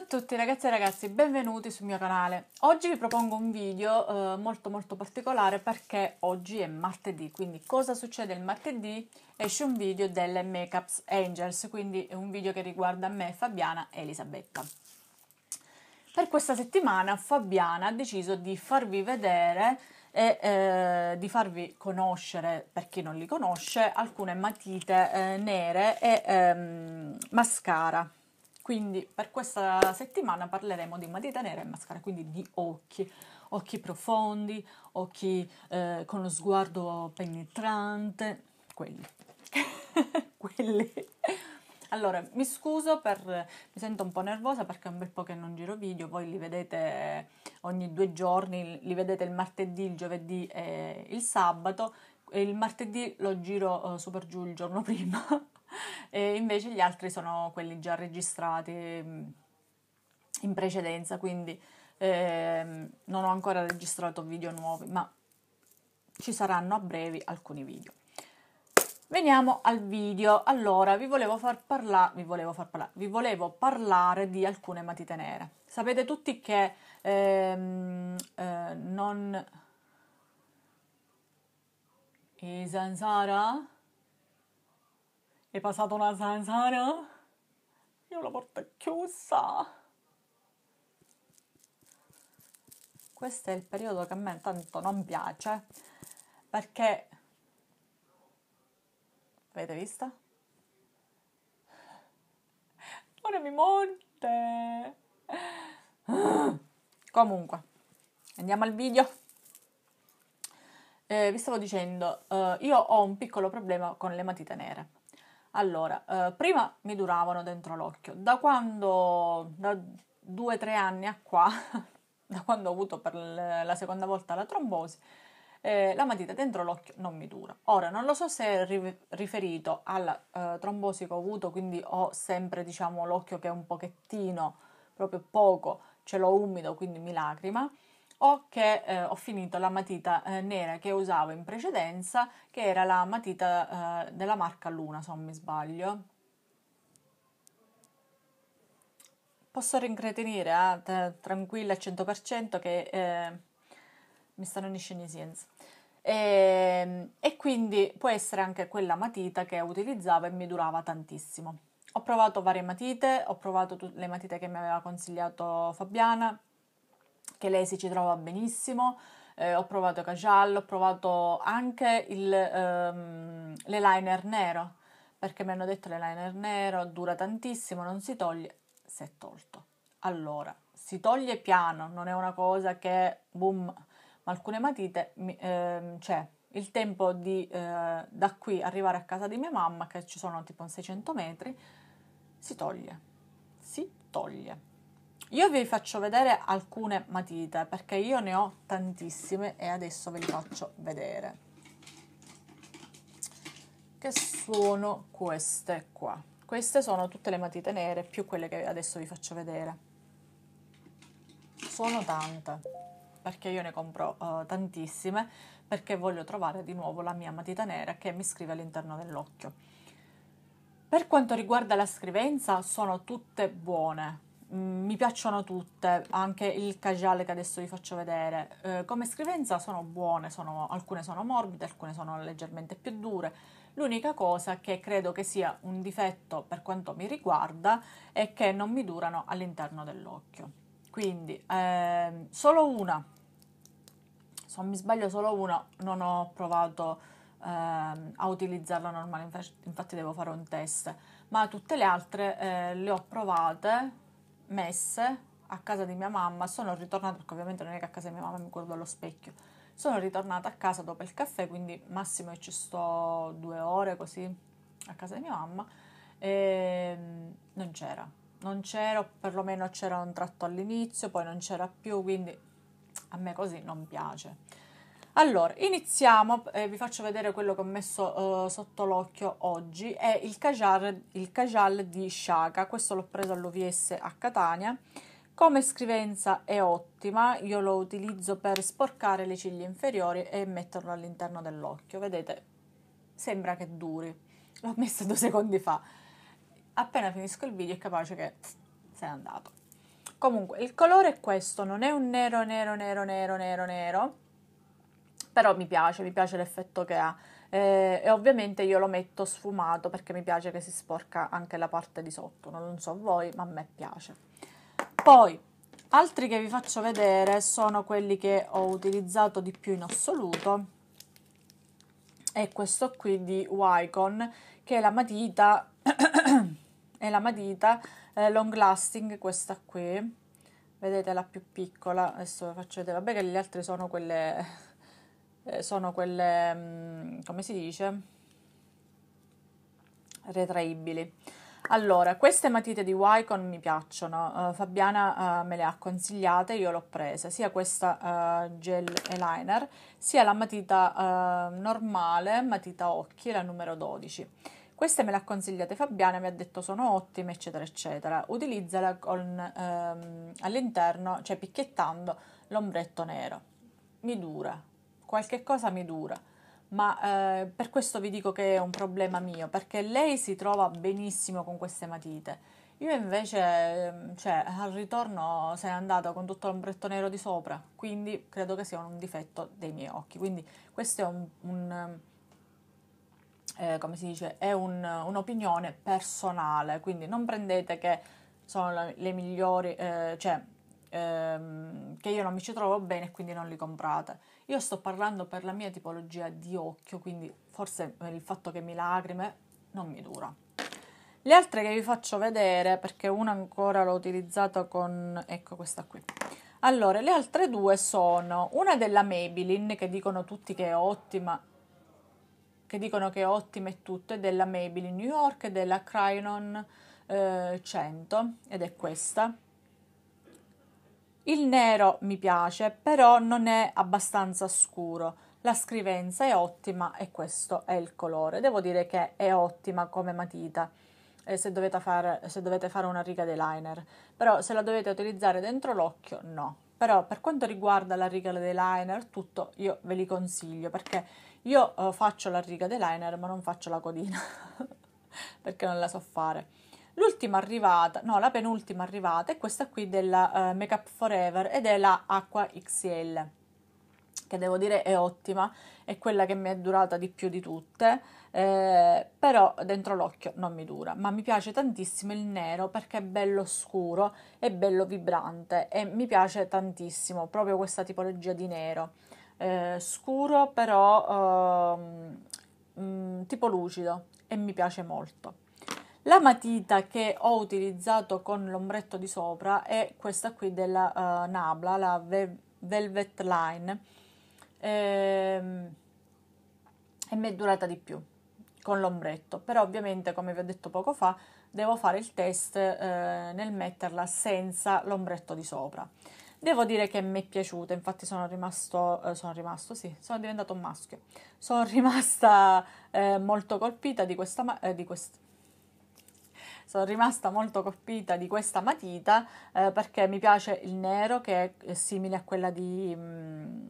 Ciao a tutti ragazzi e ragazzi, benvenuti sul mio canale. Oggi vi propongo un video eh, molto molto particolare perché oggi è martedì, quindi cosa succede il martedì? Esce un video delle Makeups Angels, quindi è un video che riguarda me, Fabiana e Elisabetta. Per questa settimana Fabiana ha deciso di farvi vedere e eh, di farvi conoscere, per chi non li conosce, alcune matite eh, nere e ehm, mascara quindi per questa settimana parleremo di matita nera e mascara, quindi di occhi, occhi profondi, occhi eh, con lo sguardo penetrante, quelli. quelli. Allora, mi scuso per... mi sento un po' nervosa perché è un bel po' che non giro video, voi li vedete ogni due giorni, li vedete il martedì, il giovedì e il sabato, e il martedì lo giro eh, super giù il giorno prima e invece gli altri sono quelli già registrati mm, in precedenza, quindi ehm, non ho ancora registrato video nuovi, ma ci saranno a brevi alcuni video. Veniamo al video. Allora, vi volevo far, parlare, vi volevo far parla- vi volevo parlare di alcune matite nere. Sapete tutti che ehm, eh, non... E Zanzara? è passata una zanzara Io la porta chiusa. Questo è il periodo che a me tanto non piace perché avete visto? Ora mi morte. Comunque, andiamo al video. Eh, vi stavo dicendo, eh, io ho un piccolo problema con le matite nere allora, eh, prima mi duravano dentro l'occhio, da quando, da due o tre anni a qua, da quando ho avuto per la seconda volta la trombosi, eh, la matita dentro l'occhio non mi dura. Ora, non lo so se è ri- riferito alla eh, trombosi che ho avuto, quindi ho sempre, diciamo, l'occhio che è un pochettino, proprio poco, ce l'ho umido, quindi mi lacrima, o che eh, ho finito la matita eh, nera che usavo in precedenza, che era la matita eh, della marca Luna, se non mi sbaglio. Posso rincretinire, eh, t- tranquilla al 100% che eh, mi stanno in scienza. E, ehm, e quindi può essere anche quella matita che utilizzavo e mi durava tantissimo. Ho provato varie matite, ho provato le matite che mi aveva consigliato Fabiana, che lei si ci trova benissimo. Eh, ho provato Cajal, ho provato anche il, ehm, l'eyeliner nero, perché mi hanno detto l'eyeliner nero dura tantissimo, non si toglie, si è tolto. Allora, si toglie piano, non è una cosa che boom, ma alcune matite ehm, c'è il tempo di eh, da qui arrivare a casa di mia mamma, che ci sono tipo 600 metri, si toglie, si toglie. Io vi faccio vedere alcune matite perché io ne ho tantissime e adesso ve le faccio vedere. Che sono queste qua. Queste sono tutte le matite nere più quelle che adesso vi faccio vedere. Sono tante perché io ne compro uh, tantissime perché voglio trovare di nuovo la mia matita nera che mi scrive all'interno dell'occhio. Per quanto riguarda la scrivenza sono tutte buone, Mm, mi piacciono tutte, anche il cajal che adesso vi faccio vedere. Eh, come scrivenza sono buone, sono, alcune sono morbide, alcune sono leggermente più dure. L'unica cosa che credo che sia un difetto per quanto mi riguarda è che non mi durano all'interno dell'occhio. Quindi eh, solo una, se non mi sbaglio solo una, non ho provato eh, a utilizzarla normale, infatti devo fare un test, ma tutte le altre eh, le ho provate messe a casa di mia mamma, sono ritornata, perché ovviamente non è che a casa di mia mamma mi guardo allo specchio, sono ritornata a casa dopo il caffè, quindi massimo ci sto due ore così a casa di mia mamma, e ehm, non c'era, non c'era, o perlomeno c'era un tratto all'inizio, poi non c'era più, quindi a me così non piace. Allora, iniziamo, eh, vi faccio vedere quello che ho messo eh, sotto l'occhio oggi, è il Kajal, il cajal di Shaka, questo l'ho preso all'UVS a Catania, come scrivenza è ottima, io lo utilizzo per sporcare le ciglia inferiori e metterlo all'interno dell'occhio, vedete, sembra che duri, l'ho messo due secondi fa, appena finisco il video è capace che se n'è andato. Comunque, il colore è questo, non è un nero nero nero nero nero nero, però mi piace, mi piace l'effetto che ha. Eh, e ovviamente io lo metto sfumato perché mi piace che si sporca anche la parte di sotto, non so voi, ma a me piace. Poi, altri che vi faccio vedere sono quelli che ho utilizzato di più in assoluto. È questo qui di Wycon, che è la matita, è la matita eh, long lasting, questa qui. Vedete la più piccola, adesso vi faccio vedere, vabbè che le altre sono quelle eh, sono quelle, mm, come si dice, retraibili. Allora, queste matite di Wycon mi piacciono, uh, Fabiana uh, me le ha consigliate, io l'ho presa, sia questa uh, gel eyeliner, sia la matita normale, matita occhi, la numero 12. Queste me le ha consigliate Fabiana, mi ha detto sono ottime, eccetera, eccetera. Utilizzala con, ehm, all'interno, cioè picchiettando l'ombretto nero. Mi dura, qualche cosa mi dura. Ma eh, per questo vi dico che è un problema mio, perché lei si trova benissimo con queste matite. Io invece, ehm, cioè, al ritorno se n'è andato con tutto l'ombretto nero di sopra, quindi credo che sia un difetto dei miei occhi. Quindi questo è un, un eh, come si dice, è un, un'opinione personale, quindi non prendete che sono le, migliori, eh, cioè ehm, che io non mi ci trovo bene e quindi non li comprate. Io sto parlando per la mia tipologia di occhio, quindi forse il fatto che mi lacrime non mi dura. Le altre che vi faccio vedere, perché una ancora l'ho utilizzata con... ecco questa qui. Allora, le altre due sono una della Maybelline, che dicono tutti che è ottima, che dicono che è ottima e tutto, è della Maybelline New York e della Cryon eh, 100, ed è questa il nero mi piace, però non è abbastanza scuro. La scrivenza è ottima e questo è il colore. Devo dire che è ottima come matita. Eh, se, dovete far, se dovete fare una riga di liner, però se la dovete utilizzare dentro l'occhio, no però per quanto riguarda la riga dell'eyeliner tutto io ve li consiglio perché io eh, faccio la riga dell'eyeliner ma non faccio la codina perché non la so fare L'ultima arrivata, no, la penultima arrivata è questa qui della uh, Make Up Forever ed è la Aqua XL che devo dire è ottima, è quella che mi è durata di più di tutte, eh, però dentro l'occhio non mi dura, ma mi piace tantissimo il nero perché è bello scuro, e bello vibrante e mi piace tantissimo proprio questa tipologia di nero, eh, scuro però eh, mh, mm, tipo lucido e mi piace molto. La matita che ho utilizzato con l'ombretto di sopra è questa qui della uh, Nabla, la Vel- Velvet Line, ehm, e mi è durata di più con l'ombretto, però ovviamente come vi ho detto poco fa devo fare il test eh, nel metterla senza l'ombretto di sopra. Devo dire che mi è piaciuta, infatti sono rimasto, eh, sono rimasto, sì, sono diventato un maschio, sono rimasta eh, molto colpita di questa, eh, di questa sono rimasta molto colpita di questa matita eh, perché mi piace il nero che è simile a quella di mh, mm,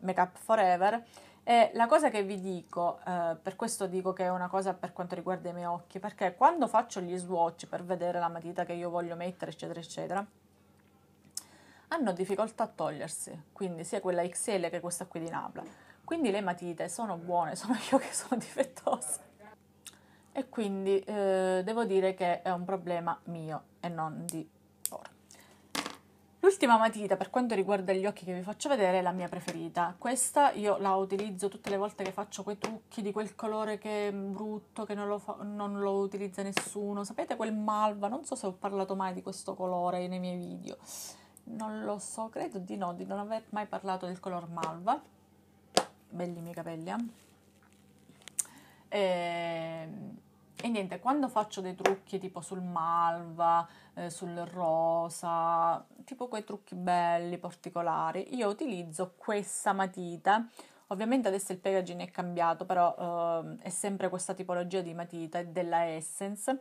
Make Up Forever e la cosa che vi dico, eh, per questo dico che è una cosa per quanto riguarda i miei occhi, perché quando faccio gli swatch per vedere la matita che io voglio mettere, eccetera, eccetera, hanno difficoltà a togliersi, quindi sia quella XL che questa qui di Napla. Quindi le matite sono buone, sono io che sono difettosa e quindi eh, devo dire che è un problema mio e non di loro. L'ultima matita per quanto riguarda gli occhi che vi faccio vedere è la mia preferita. Questa io la utilizzo tutte le volte che faccio quei trucchi di quel colore che è brutto, che non lo, fa, non lo utilizza nessuno. Sapete quel malva? Non so se ho parlato mai di questo colore nei miei video. Non lo so, credo di no, di non aver mai parlato del color malva. Belli i miei capelli, eh? E ehm, e niente, quando faccio dei trucchi tipo sul malva, eh, sul rosa, tipo quei trucchi belli, particolari, io utilizzo questa matita. Ovviamente adesso il packaging è cambiato, però eh, è sempre questa tipologia di matita, è della Essence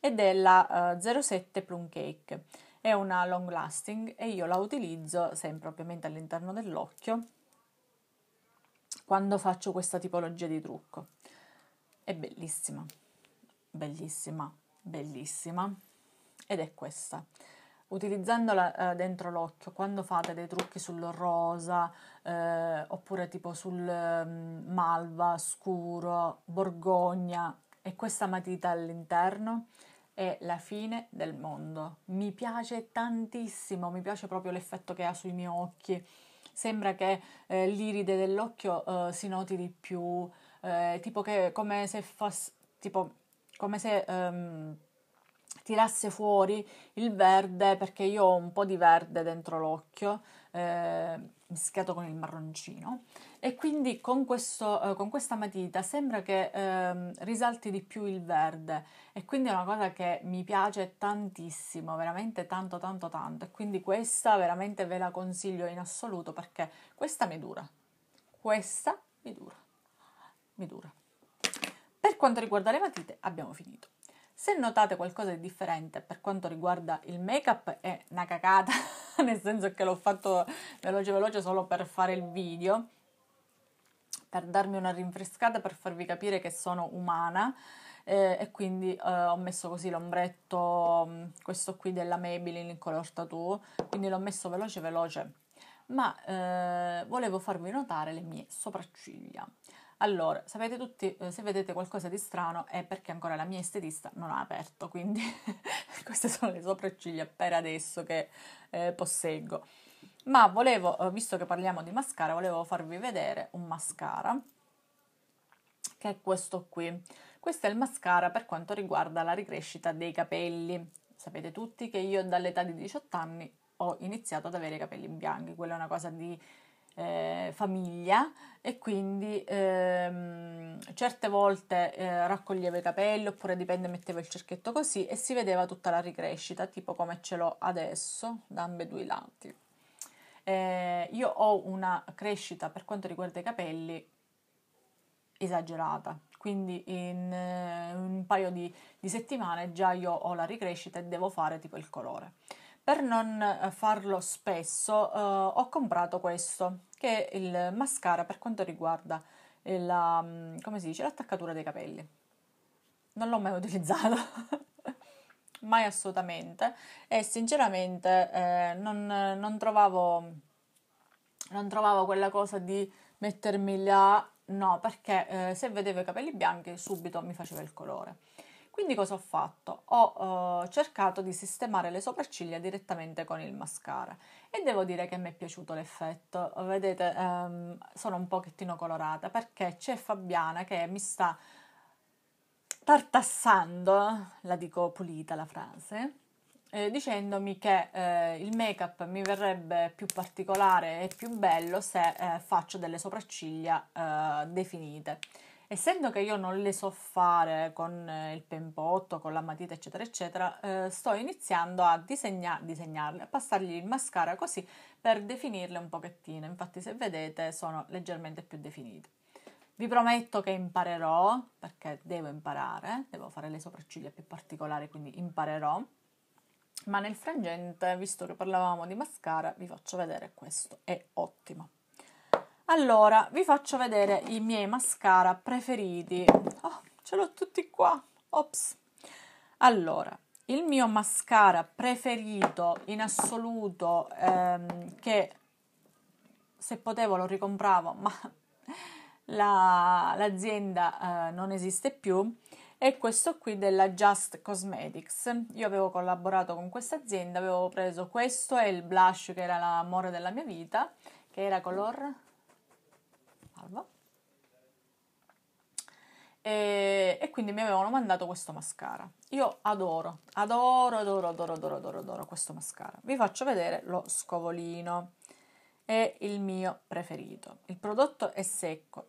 e della eh, 07 Plum Cake. È una long lasting e io la utilizzo sempre ovviamente all'interno dell'occhio quando faccio questa tipologia di trucco. È bellissima bellissima, bellissima, ed è questa. Utilizzandola eh, dentro l'occhio, quando fate dei trucchi sul rosa, eh, oppure tipo sul um, malva, scuro, borgogna, e questa matita all'interno, è la fine del mondo. Mi piace tantissimo, mi piace proprio l'effetto che ha sui miei occhi. Sembra che eh, l'iride dell'occhio eh, si noti di più, eh, tipo che come se fosse tipo come se ehm, tirasse fuori il verde perché io ho un po' di verde dentro l'occhio eh, mischiato con il marroncino e quindi con, questo, eh, con questa matita sembra che eh, risalti di più il verde e quindi è una cosa che mi piace tantissimo, veramente tanto tanto tanto e quindi questa veramente ve la consiglio in assoluto perché questa mi dura, questa mi dura, mi dura. Per quanto riguarda le matite abbiamo finito. Se notate qualcosa di differente per quanto riguarda il make-up è una cacata, nel senso che l'ho fatto veloce veloce solo per fare il video, per darmi una rinfrescata, per farvi capire che sono umana eh, e quindi eh, ho messo così l'ombretto, mm, questo qui della Maybelline in color tattoo, quindi l'ho messo veloce veloce, ma eh, volevo farvi notare le mie sopracciglia. Allora, sapete tutti, eh, se vedete qualcosa di strano è perché ancora la mia estetista non ha aperto, quindi queste sono le sopracciglia per adesso che eh, posseggo. Ma volevo, eh, visto che parliamo di mascara, volevo farvi vedere un mascara che è questo qui. Questo è il mascara per quanto riguarda la ricrescita dei capelli. Sapete tutti che io dall'età di 18 anni ho iniziato ad avere i capelli bianchi, quella è una cosa di eh, famiglia e quindi ehm, certe volte eh, raccoglieva i capelli oppure dipende metteva il cerchietto così e si vedeva tutta la ricrescita tipo come ce l'ho adesso da ambedue i lati eh, io ho una crescita per quanto riguarda i capelli esagerata quindi in eh, un paio di, di settimane già io ho la ricrescita e devo fare tipo il colore per non eh, farlo spesso eh, ho comprato questo, che è il mascara per quanto riguarda la, mm, dice, l'attaccatura dei capelli. Non l'ho mai utilizzato, mai assolutamente, e sinceramente eh, non, non, trovavo, non trovavo quella cosa di mettermi là, no, perché eh, se vedevo i capelli bianchi subito mi faceva il colore. Quindi cosa ho fatto? Ho eh, cercato di sistemare le sopracciglia direttamente con il mascara e devo dire che mi è piaciuto l'effetto. Vedete, ehm, sono un pochettino colorata perché c'è Fabiana che mi sta tartassando, la dico pulita la frase, eh, dicendomi che eh, il make-up mi verrebbe più particolare e più bello se eh, faccio delle sopracciglia eh, definite essendo che io non le so fare con eh, il pempotto, con la matita, eccetera, eccetera, eh, sto iniziando a disegna- disegnarle, a passargli il mascara così per definirle un pochettino. Infatti, se vedete, sono leggermente più definite. Vi prometto che imparerò, perché devo imparare, devo fare le sopracciglia più particolari, quindi imparerò. Ma nel frangente, visto che parlavamo di mascara, vi faccio vedere questo, è ottimo. Allora, vi faccio vedere i miei mascara preferiti. Oh, ce l'ho tutti qua. Ops. Allora, il mio mascara preferito in assoluto, ehm, che se potevo lo ricompravo, ma la, l'azienda eh, non esiste più, è questo qui della Just Cosmetics. Io avevo collaborato con questa azienda, avevo preso questo e il blush che era l'amore della mia vita, che era color barba. E, e, quindi mi avevano mandato questo mascara. Io adoro, adoro, adoro, adoro, adoro, adoro, adoro questo mascara. Vi faccio vedere lo scovolino. È il mio preferito. Il prodotto è secco,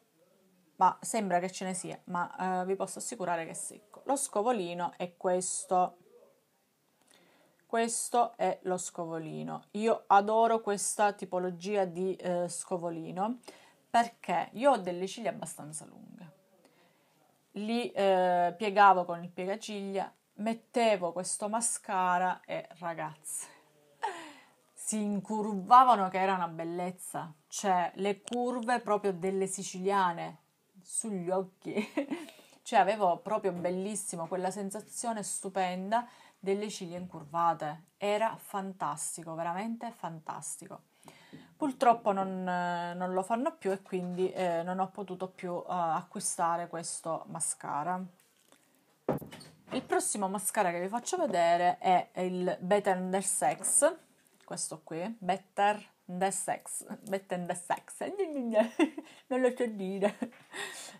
ma sembra che ce ne sia, ma eh, vi posso assicurare che è secco. Lo scovolino è questo. Questo è lo scovolino. Io adoro questa tipologia di eh, scovolino perché io ho delle ciglia abbastanza lunghe. Li eh, piegavo con il piegaciglia, mettevo questo mascara e ragazze, si incurvavano che era una bellezza, cioè le curve proprio delle siciliane sugli occhi, cioè avevo proprio bellissimo quella sensazione stupenda delle ciglia incurvate, era fantastico, veramente fantastico. Purtroppo non, eh, non lo fanno più e quindi eh, non ho potuto più uh, acquistare questo mascara. Il prossimo mascara che vi faccio vedere è il Better the Sex, questo qui, Better The Sex, Better the Sex, non lo so dire,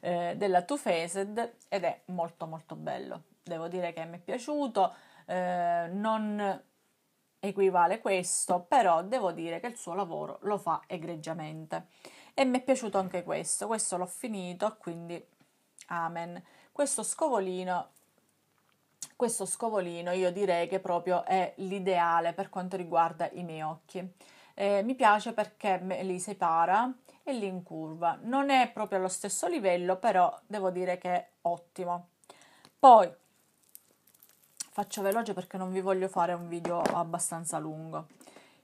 eh, della Too Faced ed è molto molto bello. Devo dire che mi è piaciuto, eh, non equivale questo, però devo dire che il suo lavoro lo fa egregiamente. E mi è piaciuto anche questo, questo l'ho finito, quindi amen. Questo scovolino, questo scovolino io direi che proprio è l'ideale per quanto riguarda i miei occhi. Eh, mi piace perché me li separa e li incurva. Non è proprio allo stesso livello, però devo dire che è ottimo. Poi faccio veloce perché non vi voglio fare un video abbastanza lungo.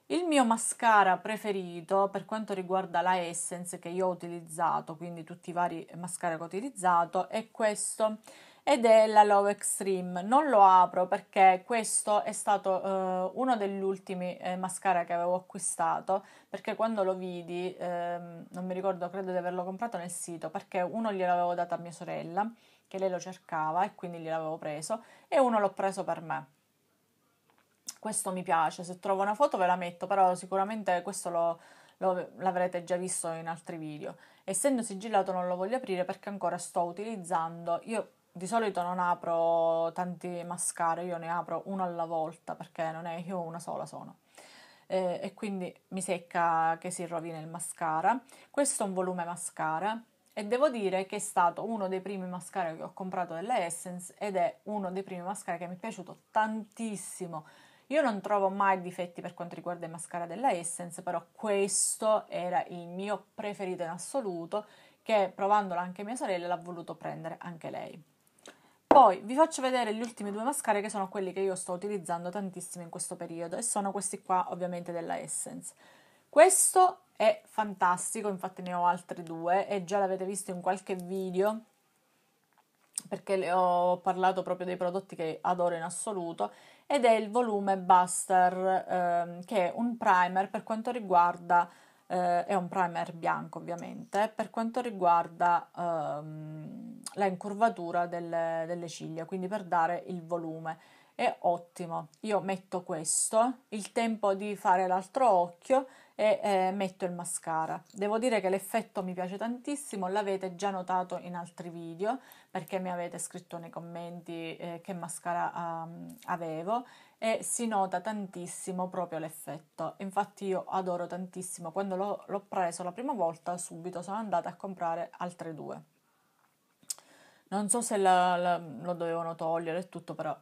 Il mio mascara preferito per quanto riguarda la Essence che io ho utilizzato, quindi tutti i vari mascara che ho utilizzato, è questo ed è la Love Extreme. Non lo apro perché questo è stato eh, uno degli ultimi eh, mascara che avevo acquistato perché quando lo vidi, eh, non mi ricordo, credo di averlo comprato nel sito perché uno gliel'avevo dato a mia sorella che lei lo cercava e quindi gliel'avevo preso e uno l'ho preso per me. Questo mi piace, se trovo una foto ve la metto, però sicuramente questo lo, lo, l'avrete già visto in altri video. Essendo sigillato non lo voglio aprire perché ancora sto utilizzando, io di solito non apro tanti mascara, io ne apro uno alla volta perché non è io una sola sono. Eh, e quindi mi secca che si rovina il mascara. Questo è un volume mascara e devo dire che è stato uno dei primi mascara che ho comprato della Essence ed è uno dei primi mascara che mi è piaciuto tantissimo. Io non trovo mai difetti per quanto riguarda i mascara della Essence, però questo era il mio preferito in assoluto che provandolo anche mia sorella l'ha voluto prendere anche lei. Poi vi faccio vedere gli ultimi due mascara che sono quelli che io sto utilizzando tantissimo in questo periodo e sono questi qua ovviamente della Essence. Questo è fantastico, infatti ne ho altri due e già l'avete visto in qualche video perché le ho parlato proprio dei prodotti che adoro in assoluto ed è il volume Buster ehm, che è un primer per quanto riguarda eh, è un primer bianco ovviamente per quanto riguarda ehm, la incurvatura delle, delle ciglia quindi per dare il volume è ottimo. Io metto questo, il tempo di fare l'altro occhio e eh, metto il mascara. Devo dire che l'effetto mi piace tantissimo, l'avete già notato in altri video perché mi avete scritto nei commenti eh, che mascara um, avevo e si nota tantissimo proprio l'effetto. Infatti io adoro tantissimo, quando l'ho, l'ho preso la prima volta subito sono andata a comprare altre due. Non so se la, la, lo dovevano togliere e tutto, però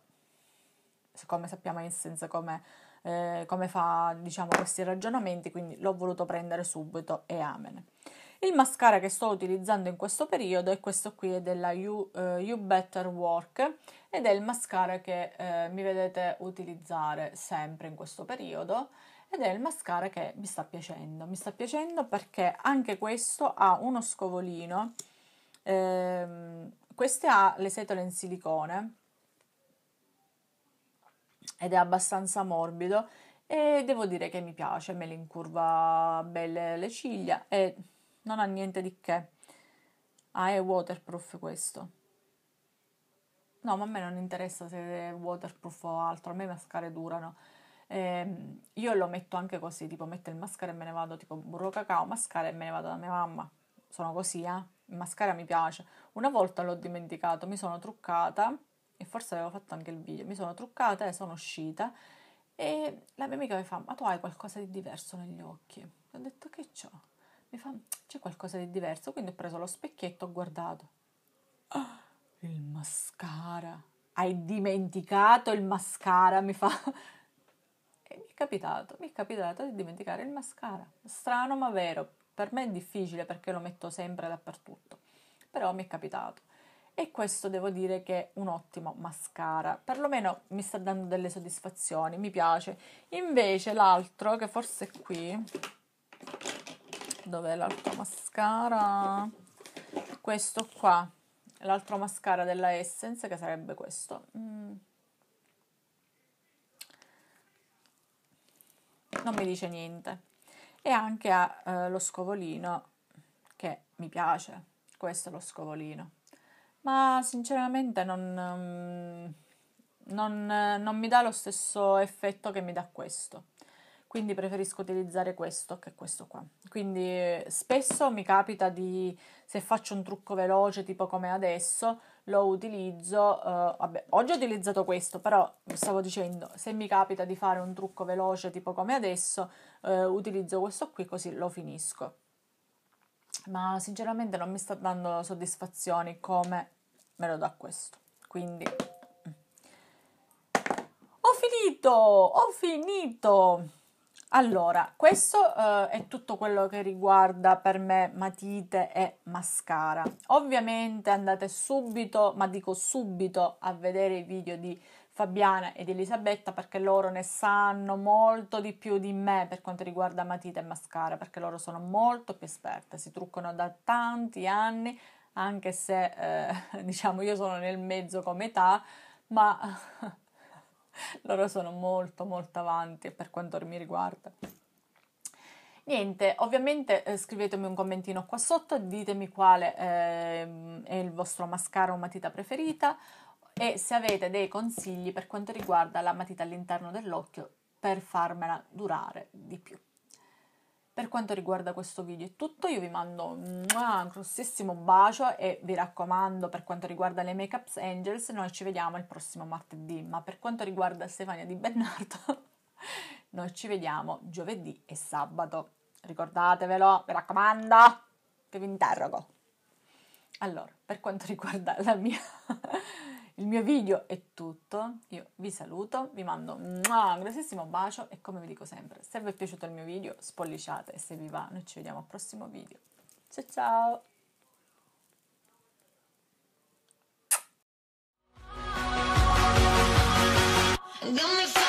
come sappiamo Essence come, eh, come fa diciamo, questi ragionamenti, quindi l'ho voluto prendere subito e amen. Il mascara che sto utilizzando in questo periodo è questo qui, è della You, uh, you Better Work ed è il mascara che eh, mi vedete utilizzare sempre in questo periodo ed è il mascara che mi sta piacendo. Mi sta piacendo perché anche questo ha uno scovolino, ehm, queste ha le setole in silicone ed è abbastanza morbido e devo dire che mi piace, me li incurva belle le ciglia e non ha niente di che. Ah, è waterproof questo. No, ma a me non interessa se è waterproof o altro, a me i mascare durano. Eh, io lo metto anche così, tipo metto il mascara e me ne vado, tipo burro cacao, mascara e me ne vado da mia mamma. Sono così, eh. Il mascara mi piace. Una volta l'ho dimenticato, mi sono truccata e forse avevo fatto anche il video, mi sono truccata e sono uscita e la mia amica mi fa, ma tu hai qualcosa di diverso negli occhi? ho detto, che c'ho? Mi fa, c'è qualcosa di diverso? Quindi ho preso lo specchietto e ho guardato. Oh, il mascara! Hai dimenticato il mascara? Mi fa... E mi è capitato, mi è capitato di dimenticare il mascara. Strano ma vero, per me è difficile perché lo metto sempre dappertutto, però mi è capitato e questo devo dire che è un ottimo mascara, perlomeno mi sta dando delle soddisfazioni, mi piace. Invece l'altro, che forse è qui, dov'è l'altro mascara? Questo qua, l'altro mascara della Essence, che sarebbe questo. Mm. Non mi dice niente. E anche ha eh, lo scovolino, che mi piace, questo è lo scovolino ma sinceramente non, ehm, non, non mi dà lo stesso effetto che mi dà questo. Quindi preferisco utilizzare questo che questo qua. Quindi eh, spesso mi capita di, se faccio un trucco veloce tipo come adesso, lo utilizzo, eh, vabbè, oggi ho utilizzato questo, però stavo dicendo, se mi capita di fare un trucco veloce tipo come adesso, eh, utilizzo questo qui così lo finisco ma sinceramente non mi sta dando soddisfazioni come me lo dà questo. Quindi mm. ho finito, ho finito. Allora, questo uh, è tutto quello che riguarda per me matite e mascara. Ovviamente andate subito, ma dico subito, a vedere i video di Fabiana ed Elisabetta perché loro ne sanno molto di più di me per quanto riguarda matite e mascara, perché loro sono molto più esperte, si truccano da tanti anni, anche se eh, diciamo io sono nel mezzo come età, ma loro sono molto molto avanti per quanto mi riguarda. Niente, ovviamente eh, scrivetemi un commentino qua sotto, ditemi quale eh, è il vostro mascara o matita preferita e se avete dei consigli per quanto riguarda la matita all'interno dell'occhio per farmela durare di più. Per quanto riguarda questo video è tutto, io vi mando un grossissimo bacio e vi raccomando per quanto riguarda le Makeups Angels noi ci vediamo il prossimo martedì, ma per quanto riguarda Stefania Di Bernardo noi ci vediamo giovedì e sabato. Ricordatevelo, mi raccomando, che vi interrogo. Allora, per quanto riguarda la mia il mio video è tutto, io vi saluto, vi mando un grossissimo bacio e come vi dico sempre, se vi è piaciuto il mio video spolliciate e se vi va noi ci vediamo al prossimo video. Ciao ciao! Give me